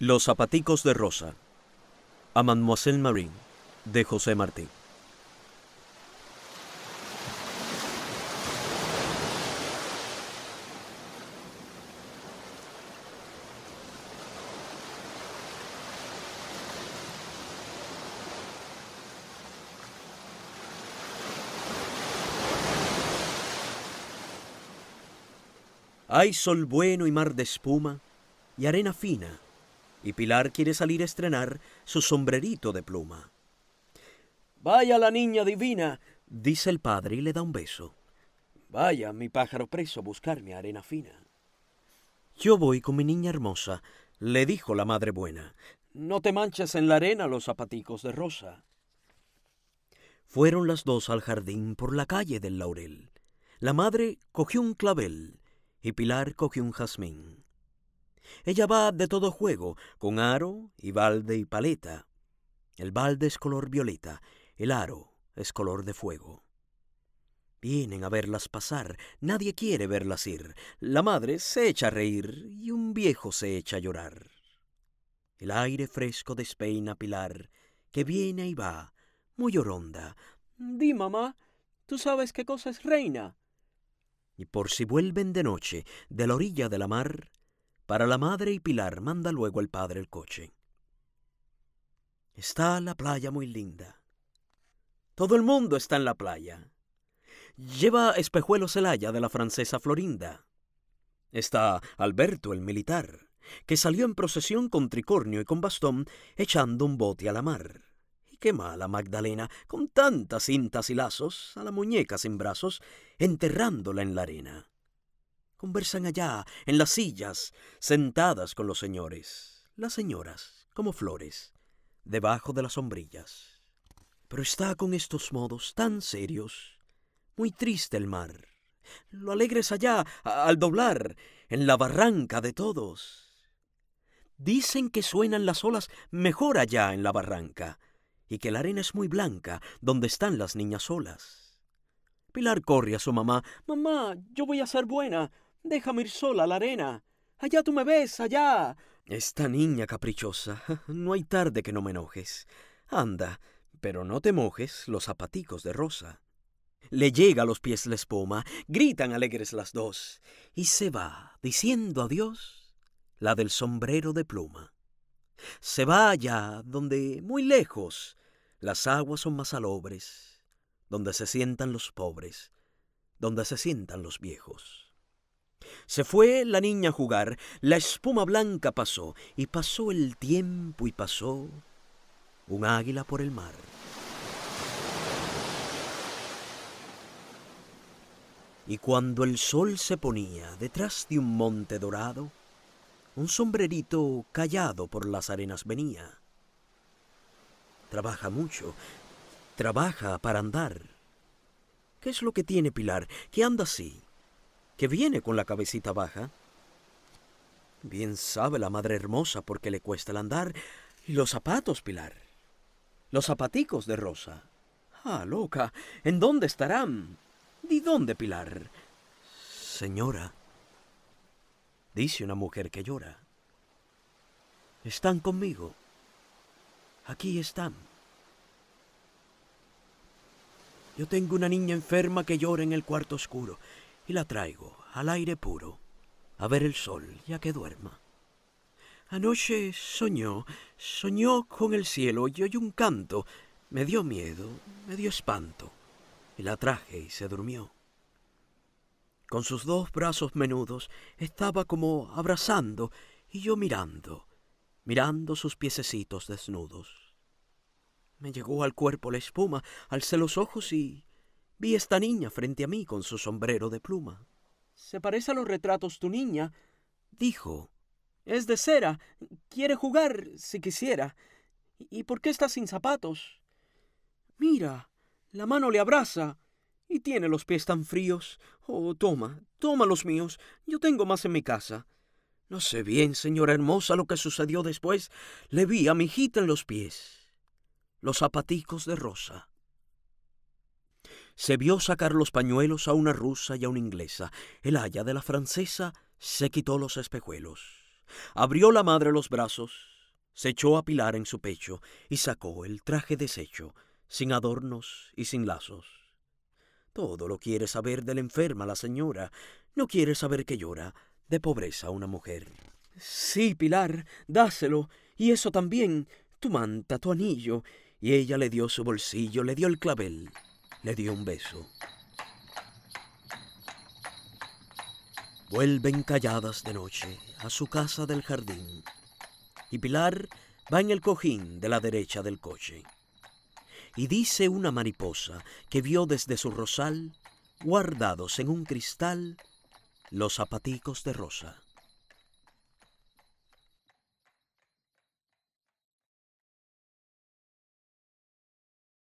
Los zapaticos de rosa a Mademoiselle Marín de José Martí. Hay sol bueno y mar de espuma y arena fina y Pilar quiere salir a estrenar su sombrerito de pluma. Vaya la niña divina, dice el padre y le da un beso. Vaya mi pájaro preso a buscarme arena fina. Yo voy con mi niña hermosa, le dijo la madre buena. No te manches en la arena los zapaticos de rosa. Fueron las dos al jardín por la calle del laurel. La madre cogió un clavel y Pilar cogió un jazmín. Ella va de todo juego, con aro y balde y paleta. El balde es color violeta, el aro es color de fuego. Vienen a verlas pasar, nadie quiere verlas ir. La madre se echa a reír y un viejo se echa a llorar. El aire fresco despeina Pilar, que viene y va, muy oronda. Di, mamá, ¿tú sabes qué cosa es reina? Y por si vuelven de noche de la orilla de la mar, para la madre y Pilar manda luego el padre el coche. Está la playa muy linda. Todo el mundo está en la playa. Lleva el Celaya de la francesa Florinda. Está Alberto el militar, que salió en procesión con tricornio y con bastón, echando un bote a la mar. Y qué mala Magdalena, con tantas cintas y lazos, a la muñeca sin brazos, enterrándola en la arena conversan allá, en las sillas, sentadas con los señores, las señoras, como flores, debajo de las sombrillas. Pero está con estos modos tan serios, muy triste el mar. Lo alegres allá, al doblar, en la barranca de todos. Dicen que suenan las olas mejor allá en la barranca, y que la arena es muy blanca, donde están las niñas solas. Pilar corre a su mamá. Mamá, yo voy a ser buena. Déjame ir sola a la arena. Allá tú me ves, allá. Esta niña caprichosa. No hay tarde que no me enojes. Anda, pero no te mojes los zapaticos de rosa. Le llega a los pies la espuma, gritan alegres las dos, y se va, diciendo adiós, la del sombrero de pluma. Se va allá, donde, muy lejos, las aguas son más salobres, donde se sientan los pobres, donde se sientan los viejos. Se fue la niña a jugar, la espuma blanca pasó, y pasó el tiempo y pasó un águila por el mar. Y cuando el sol se ponía detrás de un monte dorado, un sombrerito callado por las arenas venía. Trabaja mucho, trabaja para andar. ¿Qué es lo que tiene Pilar, que anda así, que viene con la cabecita baja. Bien sabe la madre hermosa por qué le cuesta el andar. los zapatos, Pilar. Los zapaticos de Rosa. Ah, loca, ¿en dónde estarán? ¿Di dónde, Pilar? Señora, dice una mujer que llora. Están conmigo. Aquí están. Yo tengo una niña enferma que llora en el cuarto oscuro y la traigo al aire puro, a ver el sol ya que duerma. Anoche soñó, soñó con el cielo y oyó un canto. Me dio miedo, me dio espanto, y la traje y se durmió. Con sus dos brazos menudos estaba como abrazando y yo mirando, mirando sus piececitos desnudos. Me llegó al cuerpo la espuma, alcé los ojos y Vi esta niña frente a mí con su sombrero de pluma. Se parece a los retratos tu niña, dijo. Es de cera. Quiere jugar, si quisiera. ¿Y por qué está sin zapatos? Mira, la mano le abraza. Y tiene los pies tan fríos. Oh, toma, toma los míos. Yo tengo más en mi casa. No sé bien, señora hermosa, lo que sucedió después. Le vi a mi hijita en los pies. Los zapaticos de rosa se vio sacar los pañuelos a una rusa y a una inglesa. El aya de la francesa se quitó los espejuelos. Abrió la madre los brazos, se echó a Pilar en su pecho y sacó el traje deshecho, sin adornos y sin lazos. Todo lo quiere saber de la enferma la señora, no quiere saber que llora de pobreza una mujer. Sí, Pilar, dáselo, y eso también, tu manta, tu anillo. Y ella le dio su bolsillo, le dio el clavel le dio un beso. Vuelven calladas de noche a su casa del jardín y Pilar va en el cojín de la derecha del coche. Y dice una mariposa que vio desde su rosal, guardados en un cristal, los zapaticos de rosa.